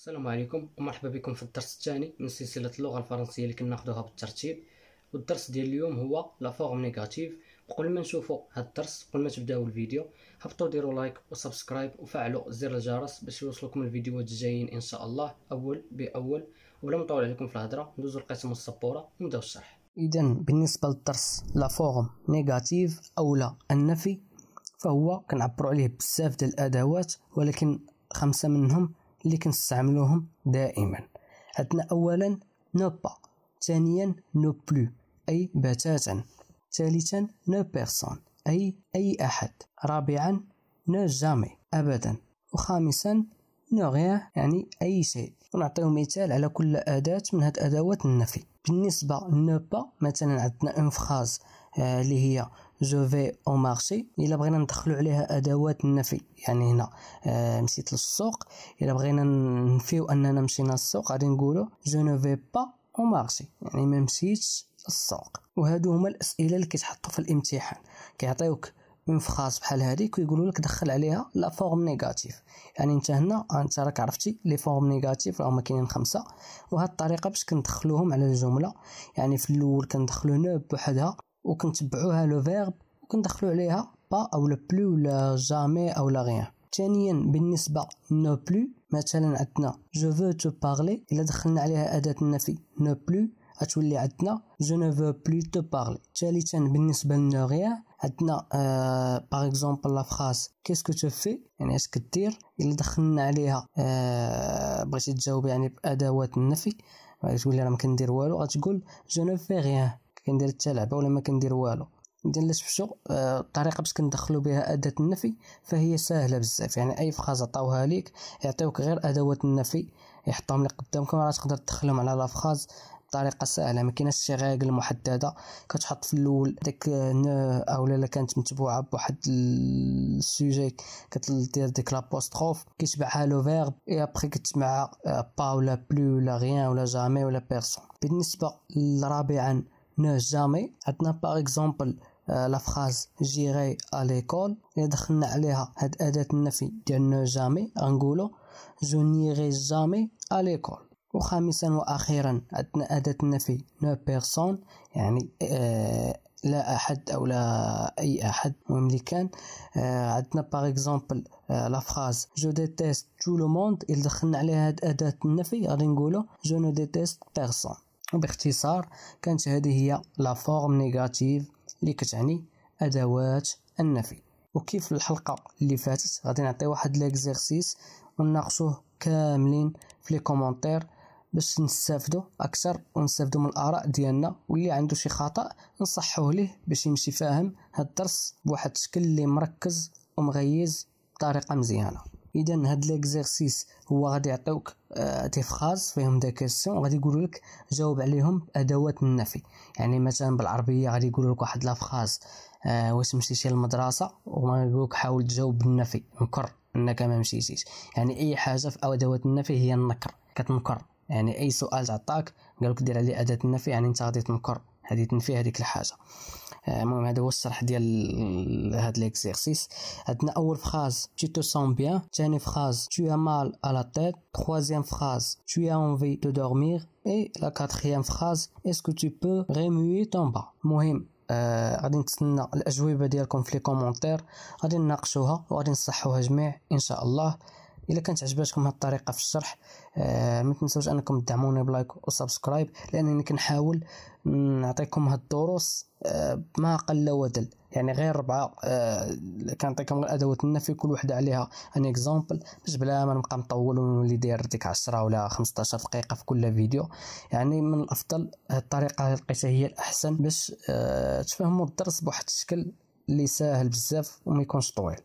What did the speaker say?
السلام عليكم ومرحبا بكم في الدرس الثاني من سلسلة اللغة الفرنسية اللي كناخدوها بالترتيب والدرس ديال اليوم هو لا فورم نيجاتيف قبل ما نشوفوا هاد الدرس قبل ما تبداو الفيديو هبطوا ديروا لايك وسبسكرايب وفعلوا زر الجرس باش يوصلكم الفيديوهات الجايين ان شاء الله اول باول وبلا ما نطول عليكم في الهضره ندوزوا لقسم السبوره ونبداو الشرح اذا بالنسبه للدرس لا فورم نيجاتيف او لا النفي فهو كنعبروا عليه بزاف ديال الادوات ولكن خمسه منهم اللي كنستعملوهم دائما عندنا اولا نو با ثانيا نو بلو اي بتاتا ثالثا نو بيرسون اي اي احد رابعا نو جامي ابدا وخامسا نو غير يعني اي شيء ونعطيو مثال على كل اداه من هاد ادوات النفي بالنسبه لنو با مثلا عندنا اون فراز آه، اللي هي جو في او مارشي الا بغينا ندخلو عليها ادوات النفي يعني هنا آه مشيت للسوق الا بغينا ننفيو اننا مشينا للسوق غادي نقولو جو نو في با او مارشي يعني ما مشيتش للسوق وهادو هما الاسئله اللي كيتحطوا في الامتحان كيعطيوك اون فراز بحال هادي كيقولوا لك دخل عليها لا فورم نيجاتيف يعني انت هنا انت راك عرفتي لي فورم نيجاتيف راه كاينين خمسه وهاد الطريقه باش كندخلوهم على الجمله يعني في الاول كندخلو نو بوحدها وكنتبعوها لو فيرب وكندخلو عليها با او لو بلو ولا جامي او لا غيان ثانيا بالنسبة نو بلو مثلا عندنا جو فو تو بارلي إلا دخلنا عليها أداة النفي نو بلو غتولي عندنا جو نو فو بلو تو بارلي ثالثا بالنسبة لنو غيان عندنا باغ اكزومبل لا فراس كيسك تو في يعني اش كدير الا دخلنا عليها آه بغيتي تجاوب يعني بادوات النفي غتولي راه ما كندير والو غتقول جو نو في غيان كندير حتى لعبه ولا ما كندير والو اذا اللي شفتو الطريقه باش كندخلو بها اداه النفي فهي سهله بزاف يعني اي فخاز عطاوها ليك يعطيوك غير ادوات النفي يحطهم لك قدامكم راه تقدر تدخلهم على لافخاز بطريقه سهله ما كاينش شي غايقل محدده كتحط في الاول داك او لا كانت متبوعه بواحد السوجي كتدير ديك لابوستروف كيتبعها لو فيرب اي ابري كتسمع با آه، ولا بلو ولا غيان ولا جامي ولا بيرسون بالنسبه لرابعا ne jamais عندنا par اكزومبل euh, la phrase j'irai ا l'école الا دخلنا عليها هاد اداه النفي ديال نو جامي غنقولو جو نيغي جامي ا l'école وخامسا واخيرا عندنا اداه النفي نو بيرسون يعني لا احد او لا اي احد المهم اللي كان عندنا باغ اكزومبل آه لا فراز جو ديتيست تو لو موند الا دخلنا عليها هاد اداه النفي غادي نقولو جو نو ديتيست بيرسون باختصار كانت هذه هي لا فورم نيجاتيف اللي كتعني ادوات النفي وكيف الحلقه اللي فاتت غادي نعطي واحد ليكزيرسيس ونناقشوه كاملين في لي كومونتير باش نستافدوا اكثر ونستافدوا من الاراء ديالنا واللي عنده شي خطا نصحوه ليه باش يمشي فاهم هاد الدرس بواحد الشكل اللي مركز ومغيز بطريقه مزيانه اذا هاد ليكزيرسيس هو غادي يعطيوك آه، تيفخاز فيهم دي كيسيون غادي يقولوا لك جاوب عليهم ادوات النفي يعني مثلا بالعربيه غادي يقولوا لك واحد لافخاز آه واش مشيتي للمدرسه وما يقولك حاول تجاوب بالنفي نكر انك ما مشيتيش يعني اي حاجه في ادوات النفي هي النكر كتنكر يعني اي سؤال تعطاك قالك دير عليه اداه النفي يعني انت غادي تنكر غادي تنفي هذيك الحاجه Je vais vous donner l'exercice. La première phrase, tu te sens bien. La deuxième phrase, tu as mal à la tête. troisième phrase, tu as envie de dormir. Et la quatrième phrase, est-ce que tu peux remuer ton bas Je vais vous donner les commentaires. Je vais vous donner les commentaires. Je vais vous donner الا كانت عجباتكم هذه الطريقه في الشرح آه ما تنساوش انكم تدعموني بلايك وسبسكرايب لانني كنحاول نعطيكم هذه الدروس آه ما قل ودل يعني غير ربعه آه كنعطيكم الادوات لنا في كل وحده عليها ان اكزومبل باش بلا ما نبقى نطول ونولي داير ديك 10 ولا 15 دقيقه في كل فيديو يعني من الافضل هاد الطريقه لقيتها هي الاحسن باش آه تفهموا الدرس بواحد الشكل اللي ساهل بزاف وما يكونش طويل